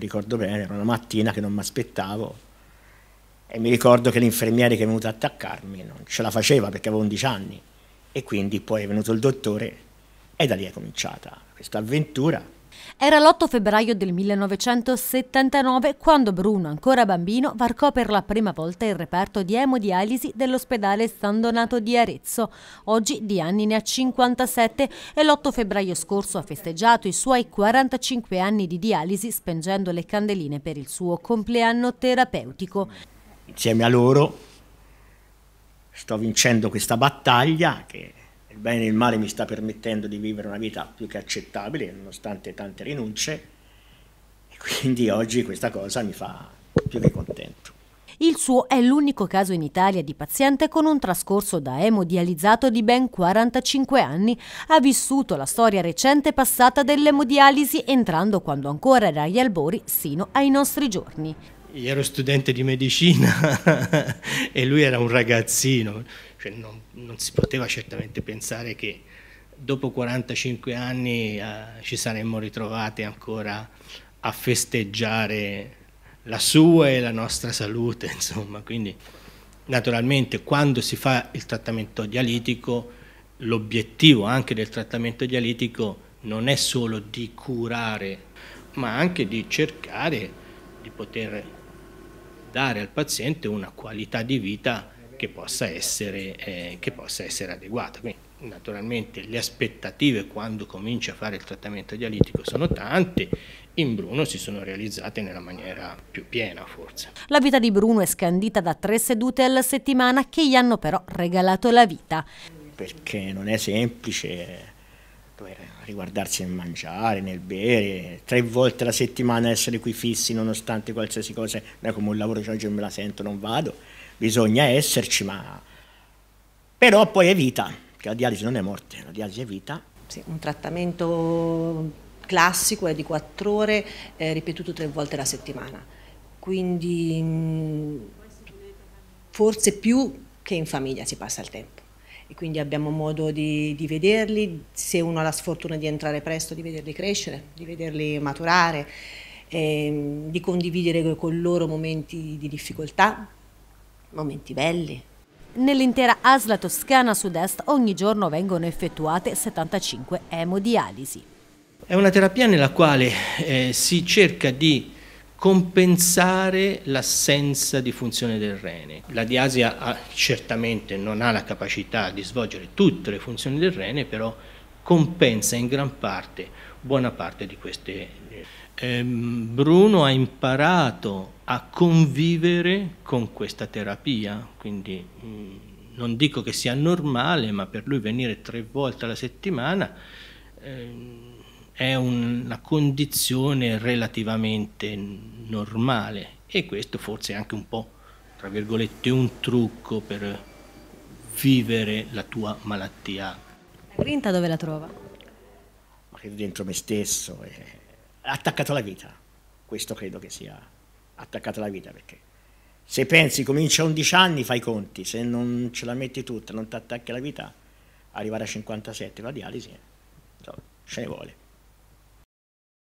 ricordo bene, era una mattina che non mi aspettavo e mi ricordo che l'infermiere che è venuto a attaccarmi non ce la faceva perché avevo 11 anni e quindi poi è venuto il dottore e da lì è cominciata questa avventura era l'8 febbraio del 1979 quando Bruno, ancora bambino, varcò per la prima volta il reparto di emodialisi dell'ospedale San Donato di Arezzo. Oggi di ne ha 57 e l'8 febbraio scorso ha festeggiato i suoi 45 anni di dialisi spengendo le candeline per il suo compleanno terapeutico. Insieme a loro sto vincendo questa battaglia che il bene e il male mi sta permettendo di vivere una vita più che accettabile, nonostante tante rinunce, e quindi oggi questa cosa mi fa più che contento. Il suo è l'unico caso in Italia di paziente con un trascorso da emodializzato di ben 45 anni. Ha vissuto la storia recente passata dell'emodialisi entrando quando ancora era agli albori sino ai nostri giorni. Io ero studente di medicina e lui era un ragazzino cioè non, non, si poteva certamente pensare che dopo 45 anni eh, ci saremmo ritrovati ancora a festeggiare la sua e la nostra salute, insomma, quindi naturalmente quando si fa il trattamento dialitico l'obiettivo anche del trattamento dialitico non è solo di curare, ma anche di cercare di poter dare al paziente una qualità di vita che possa essere, eh, che possa essere adeguata. Quindi, naturalmente le aspettative quando comincia a fare il trattamento dialitico sono tante, in Bruno si sono realizzate nella maniera più piena forse. La vita di Bruno è scandita da tre sedute alla settimana che gli hanno però regalato la vita. Perché non è semplice eh, riguardarsi nel mangiare, nel bere, tre volte alla settimana essere qui fissi nonostante qualsiasi cosa, come un lavoro che oggi me la sento non vado bisogna esserci, ma... Però poi è vita, perché la dialisi non è morte, la dialisi è vita. Sì, un trattamento classico è di 4 ore, eh, ripetuto 3 volte alla settimana, quindi mm, forse più che in famiglia si passa il tempo e quindi abbiamo modo di, di, vederli, se uno ha la sfortuna di entrare presto, di vederli crescere, di vederli maturare, eh, di condividere con loro momenti di difficoltà, momenti belli. Nell'intera ASLA Toscana Sud-Est ogni giorno vengono effettuate 75 emodialisi. È una terapia nella quale eh, si cerca di compensare l'assenza di funzione del rene. La diasia ha, certamente non ha la capacità di svolgere tutte le funzioni del rene, però compensa in gran parte buona parte di queste eh, Ehm, Bruno ha imparato a convivere con questa terapia, quindi mm, non dico che sia normale, ma per lui venire tre volte alla settimana ehm, è una condizione relativamente normale e questo forse è anche un po', tra virgolette, un trucco per vivere la tua malattia. La grinta dove la trova? Ma dentro me stesso. Eh attaccato alla vita. Questo credo che sia attaccato alla vita perché se pensi comincia a 11 anni fai i conti, se non ce la metti tutta, non ti attacchi alla vita, arrivare a 57 la dialisi, eh, insomma, ce ne vuole.